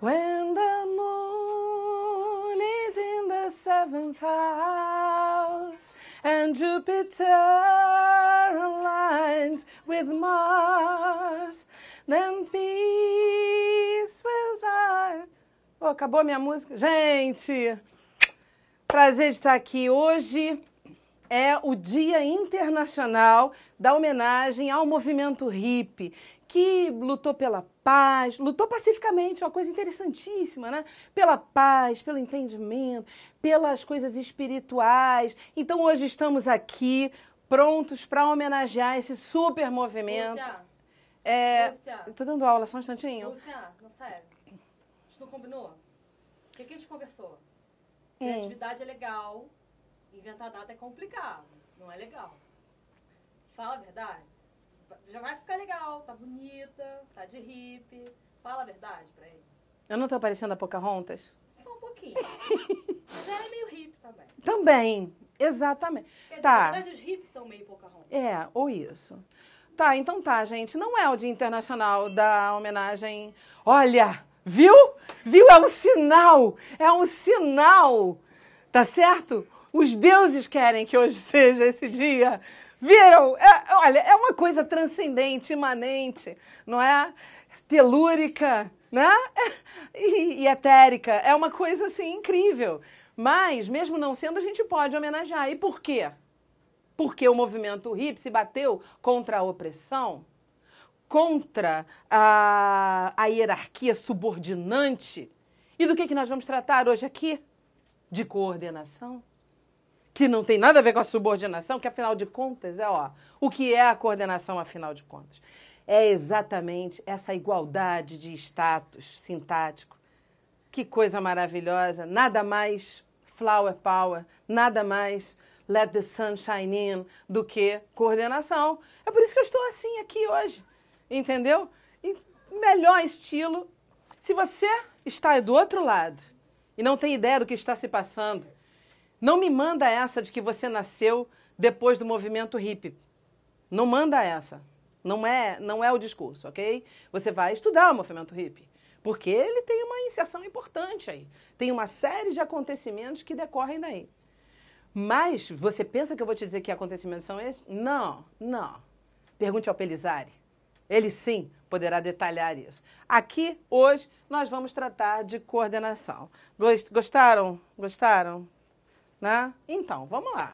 When the moon is in the seventh house and Jupiter aligns with Mars, then peace will die. Oh, acabou a minha música? Gente, prazer de estar aqui hoje é o Dia Internacional da Homenagem ao Movimento Hippie, que lutou pela paz, lutou pacificamente, uma coisa interessantíssima, né? Pela paz, pelo entendimento, pelas coisas espirituais. Então hoje estamos aqui prontos para homenagear esse super movimento. Lúcia, é, Lúcia, tô dando aula só um instantinho. Lúcia, não sério. A gente não combinou? O que, que a gente conversou? Hum. Criatividade hum. é legal, Inventar data é complicado, não é legal. Fala a verdade. Já vai ficar legal, tá bonita, tá de hippie. Fala a verdade pra ele. Eu não tô parecendo a Pocahontas? Só um pouquinho. Mas ela é meio hippie também. Também, exatamente. Dizer, tá. Na verdade, os hippies são meio Pocahontas. É, ou isso. Tá, então tá, gente. Não é o Dia Internacional da Homenagem. Olha, viu? Viu? É um sinal! É um sinal! Tá certo? Os deuses querem que hoje seja esse dia. Viram? É, olha, é uma coisa transcendente, imanente, não é? Telúrica, né? E, e etérica. É uma coisa assim incrível. Mas, mesmo não sendo, a gente pode homenagear. E por quê? Porque o movimento hip se bateu contra a opressão, contra a, a hierarquia subordinante. E do que, que nós vamos tratar hoje aqui? De coordenação que não tem nada a ver com a subordinação, que afinal de contas é ó, o que é a coordenação afinal de contas? É exatamente essa igualdade de status sintático. Que coisa maravilhosa, nada mais flower power, nada mais let the sun shine in do que coordenação. É por isso que eu estou assim aqui hoje, entendeu? Em melhor estilo. Se você está do outro lado e não tem ideia do que está se passando, não me manda essa de que você nasceu depois do movimento hippie. Não manda essa. Não é, não é o discurso, ok? Você vai estudar o movimento hippie, porque ele tem uma inserção importante aí. Tem uma série de acontecimentos que decorrem daí. Mas você pensa que eu vou te dizer que acontecimentos são esses? Não, não. Pergunte ao Pelizari. Ele sim poderá detalhar isso. Aqui, hoje, nós vamos tratar de coordenação. Gostaram? Gostaram? né? Então, vamos lá.